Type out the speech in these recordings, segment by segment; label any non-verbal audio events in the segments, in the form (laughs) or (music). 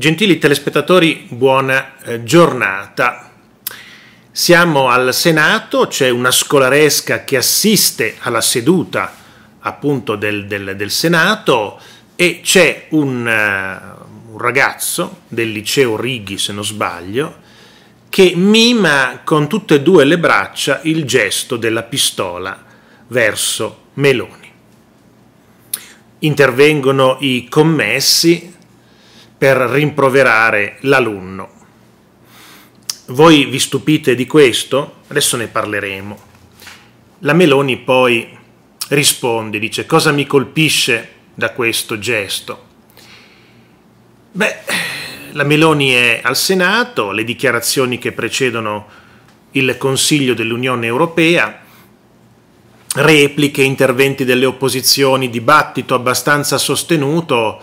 Gentili telespettatori, buona eh, giornata. Siamo al Senato, c'è una scolaresca che assiste alla seduta appunto del, del, del Senato e c'è un, uh, un, ragazzo del liceo Righi, se non sbaglio, che mima con tutte e due le braccia il gesto della pistola verso Meloni. Intervengono i commessi per rimproverare l'alunno. Voi vi stupite di questo? Adesso ne parleremo. La Meloni poi risponde, dice cosa mi colpisce da questo gesto? Beh, la Meloni è al Senato, le dichiarazioni che precedono il Consiglio dell'Unione Europea, repliche, interventi delle opposizioni, dibattito abbastanza sostenuto,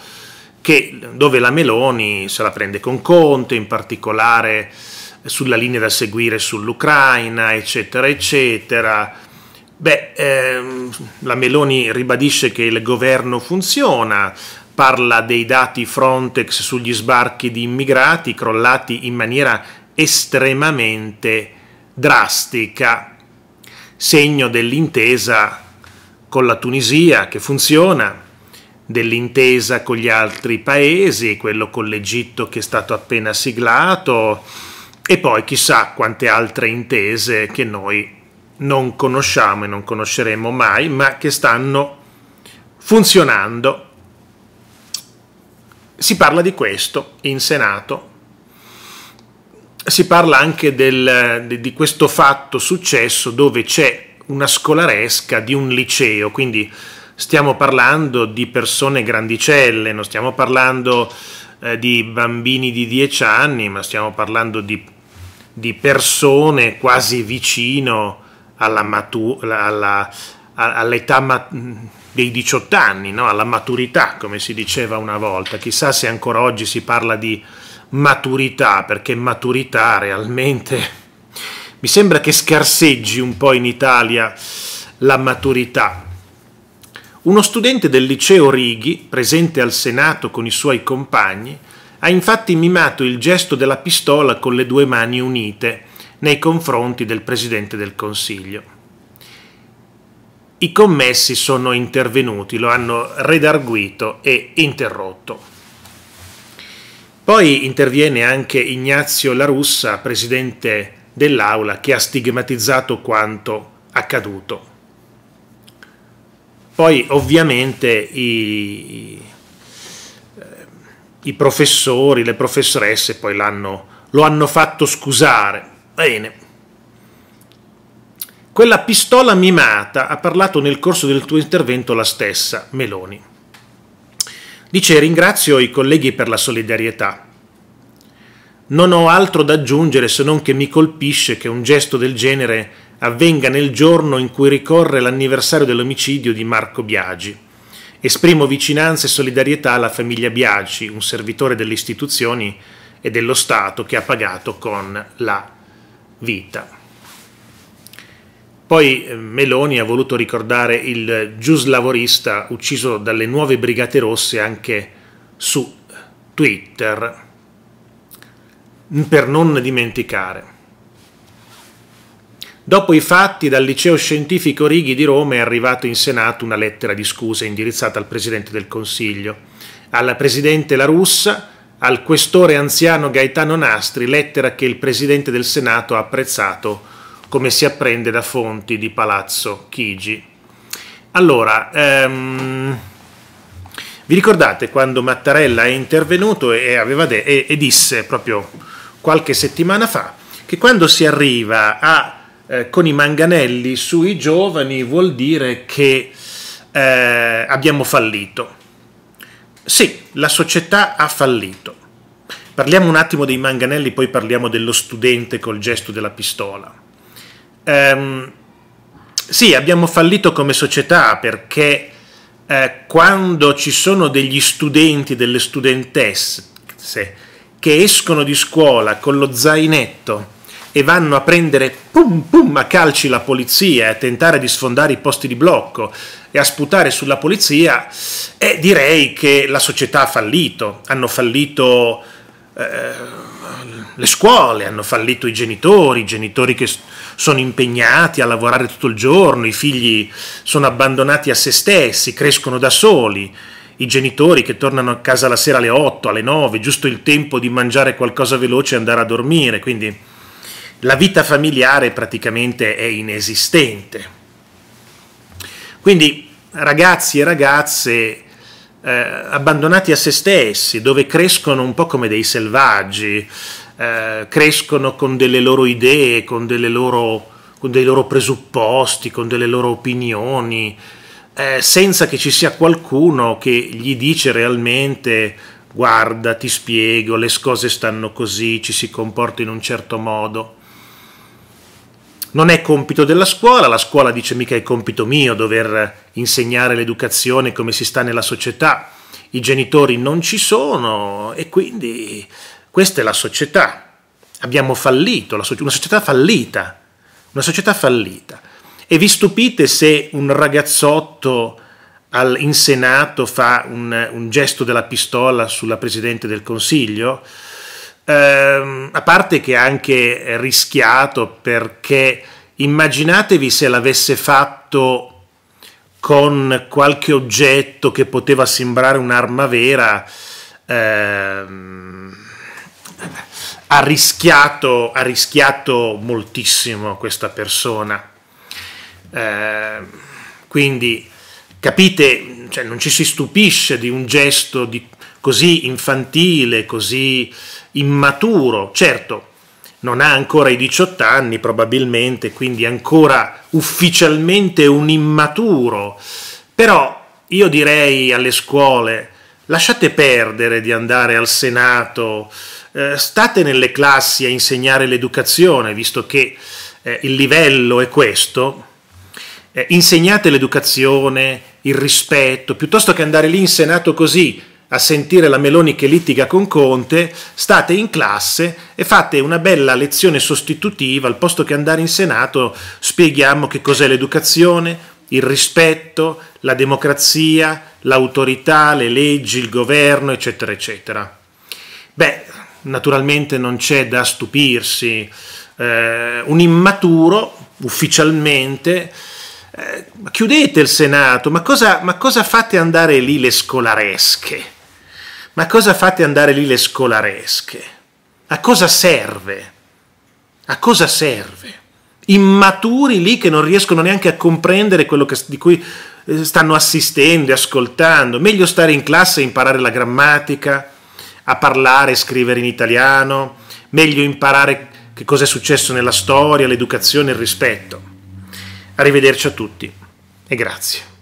che, dove la Meloni se la prende con Conte, in particolare eh, sulla linea da seguire sull'Ucraina, eccetera, eccetera. Beh, ehm, la Meloni ribadisce che il governo funziona, parla dei dati Frontex sugli sbarchi di immigrati crollati in maniera estremamente drastica, segno dell'intesa con la Tunisia che funziona, dell'intesa con gli altri paesi, quello con l'Egitto che è stato appena siglato e poi chissà quante altre intese che noi non conosciamo e non conosceremo mai, ma che stanno funzionando. Si parla di questo in Senato, si parla anche del, di questo fatto successo dove c'è una scolaresca di un liceo, quindi stiamo parlando di persone grandicelle, non stiamo parlando eh, di bambini di 10 anni, ma stiamo parlando di, di persone quasi vicino alla matu- alla, all'età mat- dei 18 anni, no? alla maturità, come si diceva una volta. Chissà se ancora oggi si parla di maturità, perché maturità realmente (laughs) mi sembra che scarseggi un po' in Italia la maturità. Uno studente del liceo Righi, presente al Senato con i suoi compagni, ha infatti mimato il gesto della pistola con le due mani unite nei confronti del Presidente del Consiglio. I commessi sono intervenuti, lo hanno redarguito e interrotto. Poi interviene anche Ignazio La Russa, presidente dell'Aula, che ha stigmatizzato quanto accaduto. Poi ovviamente i, i professori, le professoresse poi lo hanno fatto scusare. Bene. Quella pistola mimata ha parlato nel corso del tuo intervento la stessa, Meloni. Dice ringrazio i colleghi per la solidarietà. Non ho altro da aggiungere se non che mi colpisce che un gesto del genere avvenga nel giorno in cui ricorre l'anniversario dell'omicidio di Marco Biagi. Esprimo vicinanza e solidarietà alla famiglia Biagi, un servitore delle istituzioni e dello Stato che ha pagato con la vita. Poi eh, Meloni ha voluto ricordare il giuslavorista ucciso dalle nuove Brigate Rosse anche su Twitter, per non dimenticare. Dopo i fatti, dal liceo scientifico Righi di Roma è arrivato in Senato una lettera di scusa indirizzata al Presidente del Consiglio, alla Presidente La Russa, al questore anziano Gaetano Nastri, lettera che il Presidente del Senato ha apprezzato, come si apprende da fonti di Palazzo Chigi. Allora, ehm, vi ricordate quando Mattarella è intervenuto e, aveva e, e disse proprio qualche settimana fa che quando si arriva a eh, con i manganelli sui giovani vuol dire che eh, abbiamo fallito. Sì, la società ha fallito. Parliamo un attimo dei manganelli, poi parliamo dello studente col gesto della pistola. Ehm, sì, abbiamo fallito come società perché eh, quando ci sono degli studenti, delle studentesse che escono di scuola con lo zainetto e vanno a prendere pum pum a calci la polizia e a tentare di sfondare i posti di blocco e a sputare sulla polizia, eh, direi che la società ha fallito, hanno fallito eh, le scuole, hanno fallito i genitori, i genitori che sono impegnati a lavorare tutto il giorno, i figli sono abbandonati a se stessi, crescono da soli, i genitori che tornano a casa la sera alle 8, alle 9, giusto il tempo di mangiare qualcosa veloce e andare a dormire, quindi la vita familiare praticamente è inesistente. Quindi ragazzi e ragazze eh, abbandonati a se stessi, dove crescono un po' come dei selvaggi, eh, crescono con delle loro idee, con, delle loro, con, dei loro presupposti, con delle loro opinioni, eh, senza che ci sia qualcuno che gli dice realmente guarda, ti spiego, le cose stanno così, ci si comporta in un certo modo non è compito della scuola, la scuola dice mica è compito mio dover insegnare l'educazione come si sta nella società, i genitori non ci sono e quindi questa è la società. Abbiamo fallito, una società fallita, una società fallita. E vi stupite se un ragazzotto in Senato fa un, un gesto della pistola sulla Presidente del Consiglio? Ehm, a parte che è anche rischiato perché immaginatevi se l'avesse fatto con qualche oggetto che poteva sembrare un'arma vera, ehm, ha, rischiato, ha rischiato moltissimo questa persona. Eh, quindi capite, cioè, non ci si stupisce di un gesto di così infantile, così immaturo. Certo, non ha ancora i 18 anni probabilmente, quindi ancora ufficialmente un immaturo. Però io direi alle scuole, lasciate perdere di andare al Senato, eh, state nelle classi a insegnare l'educazione, visto che eh, il livello è questo. Eh, insegnate l'educazione, il rispetto, piuttosto che andare lì in Senato così, a sentire la Meloni che litiga con Conte, state in classe e fate una bella lezione sostitutiva, al posto che andare in Senato spieghiamo che cos'è l'educazione, il rispetto, la democrazia, l'autorità, le leggi, il governo, eccetera, eccetera. Beh, naturalmente non c'è da stupirsi, eh, un immaturo ufficialmente eh, chiudete il Senato, ma cosa, ma cosa fate andare lì le scolaresche? Ma cosa fate andare lì le scolaresche? A cosa serve? A cosa serve? Immaturi lì che non riescono neanche a comprendere quello che, di cui eh, stanno assistendo e ascoltando. Meglio stare in classe e imparare la grammatica, a parlare e scrivere in italiano. Meglio imparare che cosa è successo nella storia, l'educazione, il rispetto. Arrivederci a tutti e grazie.